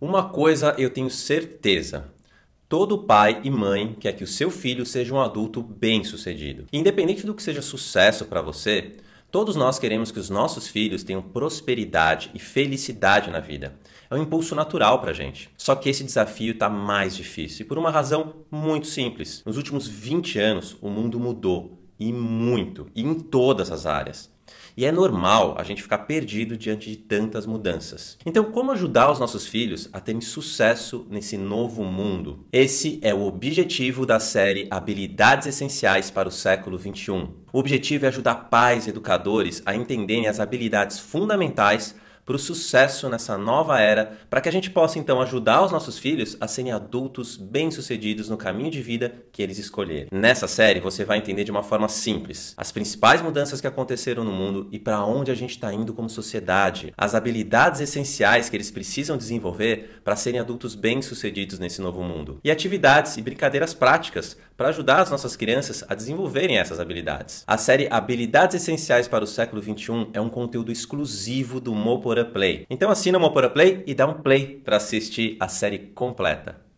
Uma coisa eu tenho certeza. Todo pai e mãe quer que o seu filho seja um adulto bem-sucedido. Independente do que seja sucesso para você, todos nós queremos que os nossos filhos tenham prosperidade e felicidade na vida. É um impulso natural para gente. Só que esse desafio está mais difícil e por uma razão muito simples. Nos últimos 20 anos, o mundo mudou e muito. E em todas as áreas. E é normal a gente ficar perdido diante de tantas mudanças. Então, como ajudar os nossos filhos a terem sucesso nesse novo mundo? Esse é o objetivo da série Habilidades Essenciais para o Século XXI. O objetivo é ajudar pais e educadores a entenderem as habilidades fundamentais para o sucesso nessa nova era, para que a gente possa então ajudar os nossos filhos a serem adultos bem-sucedidos no caminho de vida que eles escolherem. Nessa série você vai entender de uma forma simples as principais mudanças que aconteceram no mundo e para onde a gente está indo como sociedade, as habilidades essenciais que eles precisam desenvolver para serem adultos bem-sucedidos nesse novo mundo, e atividades e brincadeiras práticas para ajudar as nossas crianças a desenvolverem essas habilidades. A série Habilidades Essenciais para o Século XXI é um conteúdo exclusivo do Mopora Play. Então assina o Mopora Play e dá um play para assistir a série completa.